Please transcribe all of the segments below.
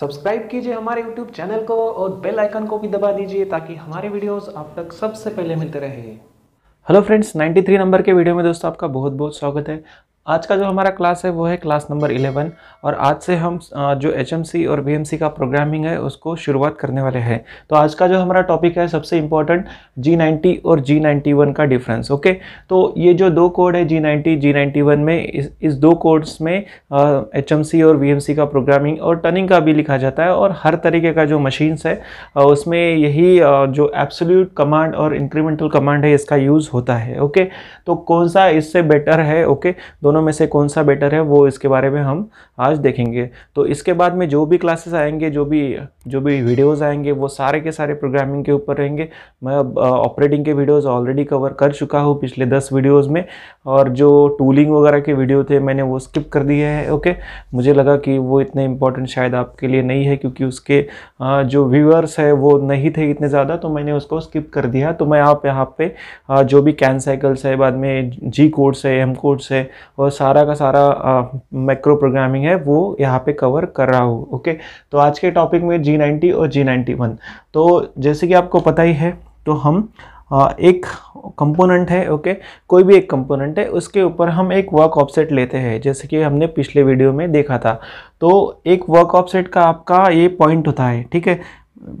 subscribe कीजिए हमारे YouTube channel को और बेल आइकन को भी दबा दीजिए ताकि हमारे वीडियोस आप तक सबसे पहले मिलते रहे हेलो फ्रेंड्स 93 नंबर के वीडियो में दोस्तों आपका बहुत बहुत स्वागत है आज का जो हमारा क्लास है वो है क्लास नंबर 11 और आज से हम जो एच और बी का प्रोग्रामिंग है उसको शुरुआत करने वाले हैं तो आज का जो हमारा टॉपिक है सबसे इम्पॉर्टेंट G90 और G91 का डिफरेंस ओके तो ये जो दो कोड है G90 G91 में इस, इस दो कोड्स में एच और बी का प्रोग्रामिंग और टर्निंग का भी लिखा जाता है और हर तरीके का जो मशीन्स है उसमें यही जो एब्सोल्यूट कमांड और इंक्रीमेंटल कमांड है इसका यूज़ होता है ओके तो कौन सा इससे बेटर है ओके दोनों दोनों में से कौन सा बेटर है वो इसके बारे में हम आज देखेंगे तो इसके बाद में जो भी क्लासेस आएंगे जो भी जो भी वीडियोस आएंगे वो सारे के सारे प्रोग्रामिंग के ऊपर रहेंगे मैं अब ऑपरेटिंग के वीडियोस ऑलरेडी कवर कर चुका हूँ पिछले दस वीडियोस में और जो टूलिंग वगैरह के वीडियो थे मैंने वो स्किप कर दिए हैं ओके मुझे लगा कि वो इतने इंपॉर्टेंट शायद आपके लिए नहीं है क्योंकि उसके जो व्यूअर्स है वो नहीं थे इतने ज़्यादा तो मैंने उसको स्किप कर दिया तो मैं आप यहाँ पर जो भी कैन साइकिल्स है बाद में जी कोड्स है एम कोड्स है और और सारा का सारा माइक्रो प्रोग्रामिंग है वो यहाँ पे कवर कर रहा हूँ ओके तो आज के टॉपिक में जी नाइन्टी और जी नाइन्टी वन तो जैसे कि आपको पता ही है तो हम आ, एक कंपोनेंट है ओके कोई भी एक कंपोनेंट है उसके ऊपर हम एक वर्क ऑफसेट लेते हैं जैसे कि हमने पिछले वीडियो में देखा था तो एक वर्क ऑफसेट का आपका ये पॉइंट होता है ठीक है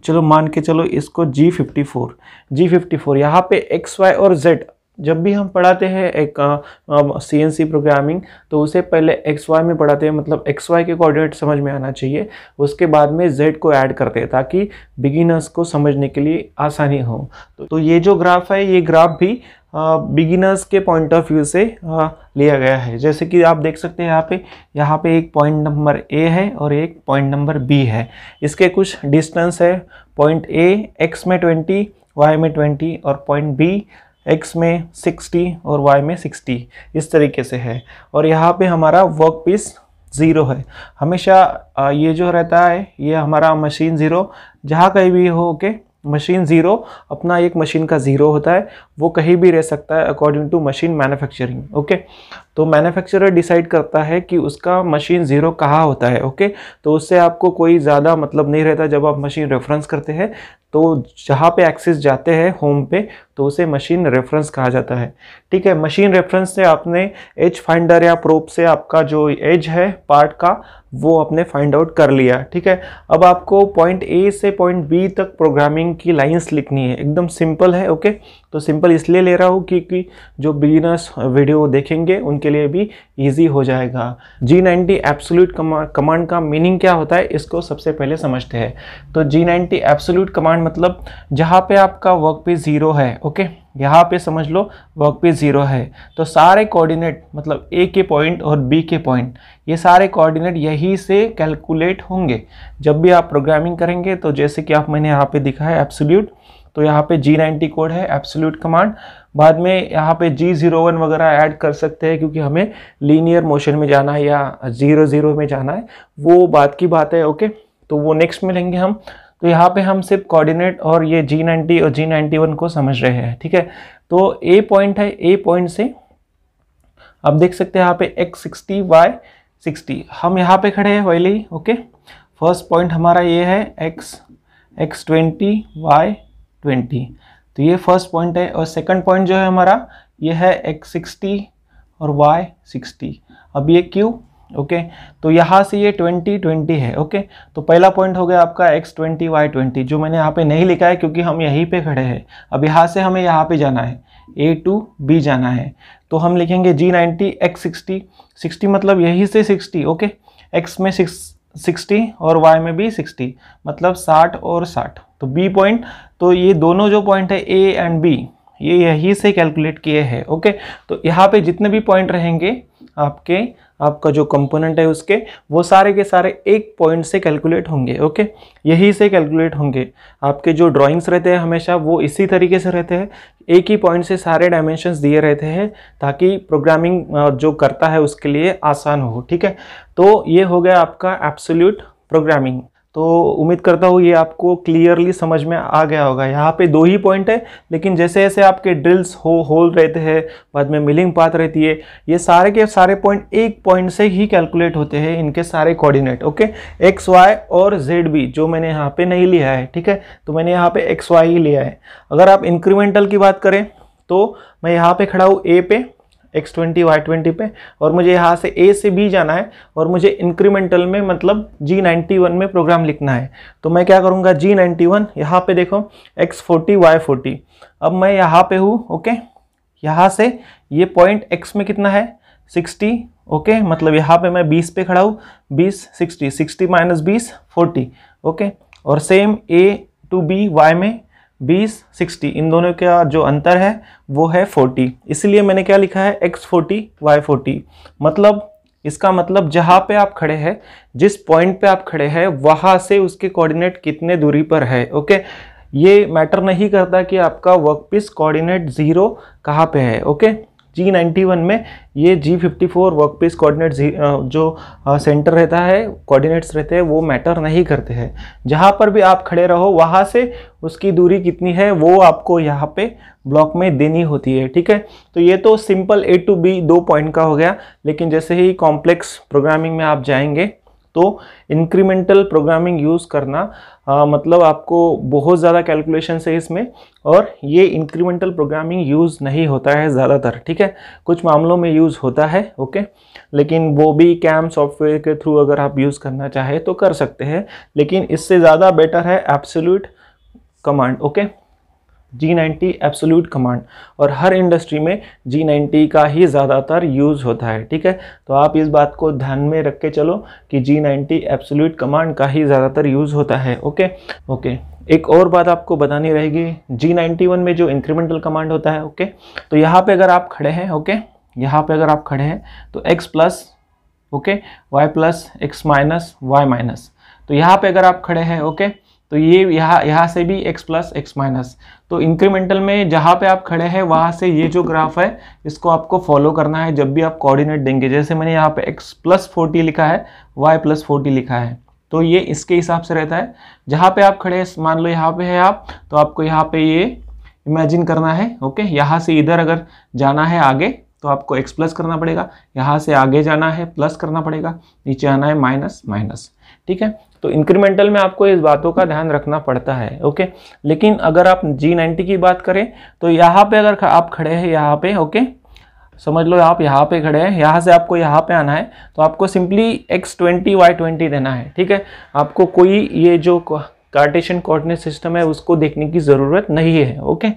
चलो मान के चलो इसको G54 G54 यहाँ पे एक्स वाई और जेड जब भी हम पढ़ाते हैं एक सी एन सी प्रोग्रामिंग तो उसे पहले एक्स वाई में पढ़ाते हैं मतलब एक्स वाई के कोऑर्डिनेट समझ में आना चाहिए उसके बाद में जेड को ऐड करते हैं ताकि बिगिनर्स को समझने के लिए आसानी हो तो, तो ये जो ग्राफ है ये ग्राफ भी बिगिनर्स के पॉइंट ऑफ व्यू से आ, लिया गया है जैसे कि आप देख सकते हैं यहाँ पे यहाँ पे एक पॉइंट नंबर ए है और एक पॉइंट नंबर बी है इसके कुछ डिस्टेंस है पॉइंट ए एक्स में ट्वेंटी वाई में ट्वेंटी और पॉइंट बी एक्स में 60 और वाई में 60 इस तरीके से है और यहाँ पे हमारा वर्क पीस ज़ीरो है हमेशा ये जो रहता है ये हमारा मशीन ज़ीरो जहाँ कहीं भी हो के मशीन ज़ीरो अपना एक मशीन का ज़ीरो होता है वो कहीं भी रह सकता है according to machine manufacturing okay तो मैन्युफैक्चरर डिसाइड करता है कि उसका मशीन ज़ीरो कहाँ होता है ओके तो उससे आपको कोई ज़्यादा मतलब नहीं रहता जब आप मशीन रेफरेंस करते हैं तो जहाँ पे एक्सेस जाते हैं होम पे तो उसे मशीन रेफरेंस कहा जाता है ठीक है मशीन रेफरेंस से आपने एज फाइंडर या प्रोप से आपका जो एज है पार्ट का वो आपने फाइंड आउट कर लिया ठीक है अब आपको पॉइंट ए से पॉइंट बी तक प्रोग्रामिंग की लाइंस लिखनी है एकदम सिंपल है ओके तो सिंपल इसलिए ले रहा हूँ क्योंकि जो बिगिनर्स वीडियो देखेंगे उनके लिए भी ईजी हो जाएगा जी नाइन्टी एप्सोल्यूट कमांड का मीनिंग क्या होता है इसको सबसे पहले समझते हैं तो जी नाइन्टी एप्सोल्यूट कमांड मतलब जहाँ पे आपका वर्क पे ज़ीरो है ओके यहाँ पे समझ लो वर्क पे ज़ीरो है तो सारे कोऑर्डिनेट मतलब ए के पॉइंट और बी के पॉइंट ये सारे कोऑर्डिनेट यहीं से कैलकुलेट होंगे जब भी आप प्रोग्रामिंग करेंगे तो जैसे कि आप मैंने यहाँ पे दिखा है एप्सोल्यूट तो यहाँ पे G90 कोड है एप्सोल्यूट कमांड बाद में यहाँ पे G01 वगैरह ऐड कर सकते हैं क्योंकि हमें लीनियर मोशन में जाना है या जीरो जीरो में जाना है वो बात की बात है ओके तो वो नेक्स्ट में लेंगे हम तो यहाँ पे हम सिर्फ कोऑर्डिनेट और ये G90 और G91 को समझ रहे हैं ठीक है तो ए पॉइंट है ए पॉइंट से आप देख सकते हैं यहाँ पे एक्स सिक्सटी वाई सिक्सटी हम यहाँ पे खड़े हैं वैली ओके फर्स्ट पॉइंट हमारा ये है X X twenty Y twenty तो ये फर्स्ट पॉइंट है और सेकंड पॉइंट जो है हमारा ये है एक्स सिक्सटी और वाई सिक्सटी अब ये क्यू ओके तो यहाँ से ये ट्वेंटी ट्वेंटी है ओके तो पहला पॉइंट हो गया आपका एक्स ट्वेंटी वाई ट्वेंटी जो मैंने यहाँ पे नहीं लिखा है क्योंकि हम यहीं पे खड़े हैं अब यहाँ से हमें यहाँ पे जाना है ए टू बी जाना है तो हम लिखेंगे G ninety X sixty sixty मतलब यहीं से सिक्सटी ओके एक्स में सिक्स सिक्सटी और वाई में भी सिक्सटी मतलब साठ और साठ तो बी पॉइंट तो ये दोनों जो पॉइंट है ए एंड बी ये यही से कैलकुलेट किए हैं ओके तो यहाँ पे जितने भी पॉइंट रहेंगे आपके आपका जो कंपोनेंट है उसके वो सारे के सारे एक पॉइंट से कैलकुलेट होंगे ओके यही से कैलकुलेट होंगे आपके जो ड्राइंग्स रहते हैं हमेशा वो इसी तरीके से रहते हैं एक ही पॉइंट से सारे डायमेंशंस दिए रहते हैं ताकि प्रोग्रामिंग जो करता है उसके लिए आसान हो ठीक है तो ये हो गया आपका एब्सोल्यूट प्रोग्रामिंग तो उम्मीद करता हूँ ये आपको क्लियरली समझ में आ गया होगा यहाँ पे दो ही पॉइंट है लेकिन जैसे जैसे आपके ड्रिल्स हो होल रहते हैं बाद में मिलिंग पाथ रहती है ये सारे के सारे पॉइंट एक पॉइंट से ही कैलकुलेट होते हैं इनके सारे कोऑर्डिनेट ओके एक्स वाई और जेड बी जो मैंने यहाँ पे नहीं लिया है ठीक है तो मैंने यहाँ पे एक्स वाई ही लिया है अगर आप इंक्रीमेंटल की बात करें तो मैं यहाँ पे खड़ा हूँ ए पे एक्स ट्वेंटी वाई ट्वेंटी पे और मुझे यहाँ से ए से बी जाना है और मुझे इंक्रीमेंटल में मतलब जी नाइन्टी वन में प्रोग्राम लिखना है तो मैं क्या करूँगा जी नाइन्टी वन यहाँ पर देखो एक्स फोर्टी वाई फोर्टी अब मैं यहाँ पे हूँ ओके यहाँ से ये पॉइंट एक्स में कितना है सिक्सटी ओके okay, मतलब यहाँ पे मैं बीस पे खड़ा हूँ बीस सिक्सटी सिक्सटी माइनस बीस फोर्टी ओके और same A to B Y में बीस सिक्सटी इन दोनों का जो अंतर है वो है फोर्टी इसलिए मैंने क्या लिखा है एक्स फोर्टी वाई फोर्टी मतलब इसका मतलब जहाँ पे आप खड़े हैं जिस पॉइंट पे आप खड़े हैं वहाँ से उसके कोऑर्डिनेट कितने दूरी पर है ओके ये मैटर नहीं करता कि आपका वर्क पीस कोऑर्डिनेट ज़ीरो कहाँ पे है ओके जी नाइन्टी वन में ये G fifty four work piece coordinate जो सेंटर रहता है कोऑर्डिनेट्स रहते हैं वो मैटर नहीं करते हैं जहाँ पर भी आप खड़े रहो वहाँ से उसकी दूरी कितनी है वो आपको यहाँ पे ब्लॉक में देनी होती है ठीक है तो ये तो सिंपल ए टू बी दो पॉइंट का हो गया लेकिन जैसे ही कॉम्प्लेक्स प्रोग्रामिंग में आप जाएंगे तो इंक्रीमेंटल प्रोग्रामिंग यूज़ करना आ, मतलब आपको बहुत ज़्यादा कैलकुलेशन है इसमें और ये इंक्रीमेंटल प्रोग्रामिंग यूज़ नहीं होता है ज़्यादातर ठीक है कुछ मामलों में यूज़ होता है ओके लेकिन वो भी कैम सॉफ्टवेयर के थ्रू अगर आप यूज़ करना चाहें तो कर सकते हैं लेकिन इससे ज़्यादा बेटर है absolute command okay G90 absolute command और हर इंडस्ट्री में G90 का ही ज़्यादातर यूज़ होता है ठीक है तो आप इस बात को ध्यान में रख के चलो कि G90 एब्सोल्यूट कमांड का ही ज़्यादातर यूज़ होता है ओके ओके एक और बात आपको बतानी रहेगी G91 में जो इंक्रीमेंटल कमांड होता है ओके तो यहाँ पे अगर आप खड़े हैं ओके यहाँ पे अगर आप खड़े हैं तो x plus okay y plus X minus Y minus तो यहाँ पे अगर आप खड़े हैं ओके तो ये यहाँ यहाँ से भी x प्लस एक्स माइनस तो इंक्रीमेंटल में जहाँ पे आप खड़े हैं वहाँ से ये जो ग्राफ है इसको आपको फॉलो करना है जब भी आप कोऑर्डिनेट देंगे जैसे मैंने यहाँ पे x प्लस फोर्टी लिखा है y प्लस फोर्टी लिखा है तो ये इसके हिसाब से रहता है जहाँ पे आप खड़े हैं मान लो यहाँ पे है आप तो आपको यहाँ पे ये इमेजिन करना है ओके यहाँ से इधर अगर जाना है आगे तो आपको एक्स प्लस करना पड़ेगा यहाँ से आगे जाना है प्लस करना पड़ेगा नीचे आना है माइनस माइनस ठीक है तो इंक्रीमेंटल में आपको इस बातों का ध्यान रखना पड़ता है ओके लेकिन अगर आप जी नाइन्टी की बात करें तो यहाँ पे अगर आप खड़े हैं यहाँ पे ओके समझ लो आप यहाँ पे खड़े हैं यहाँ से आपको यहाँ पे आना है तो आपको simply X twenty Y twenty देना है ठीक है आपको कोई ये जो कार्टेशन कोऑर्डिनेट सिस्टम है उसको देखने की ज़रूरत नहीं है ओके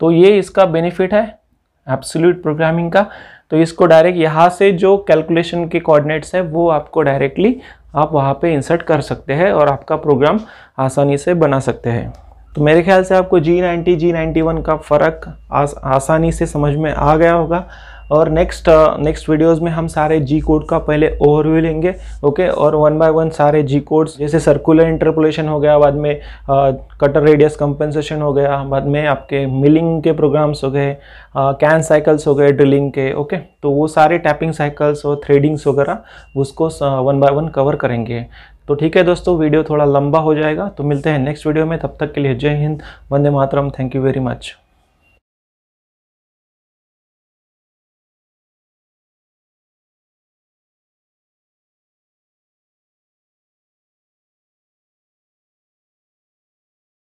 तो ये इसका बेनिफिट है एब्सोल्यूट प्रोग्रामिंग का तो इसको डायरेक्ट यहाँ से जो कैलकुलेशन के कोऑर्डिनेट्स है वो आपको डायरेक्टली आप वहाँ पे इंसर्ट कर सकते हैं और आपका प्रोग्राम आसानी से बना सकते हैं तो मेरे ख्याल से आपको G ninety G ninety one का फ़र्क आस, आसानी से समझ में आ गया होगा और नेक्स्ट नेक्स्ट वीडियोस में हम सारे जी कोड का पहले ओवरव्यू लेंगे ओके और वन बाय वन सारे जी कोड्स जैसे सर्कुलर इंटरपोलेशन हो गया बाद में कटर रेडियस कंपनसेशन हो गया बाद में आपके मिलिंग के प्रोग्राम्स हो गए कैन uh, साइकिल्स हो गए ड्रिलिंग के ओके तो वो सारे टैपिंग साइकिल्स और थ्रेडिंग्स वगैरह उसको वन बाय वन कवर करेंगे तो ठीक है दोस्तों वीडियो थोड़ा लंबा हो जाएगा तो मिलते हैं नेक्स्ट वीडियो में तब तक के लिए जय हिंद वंदे मातरम थैंक यू वेरी मच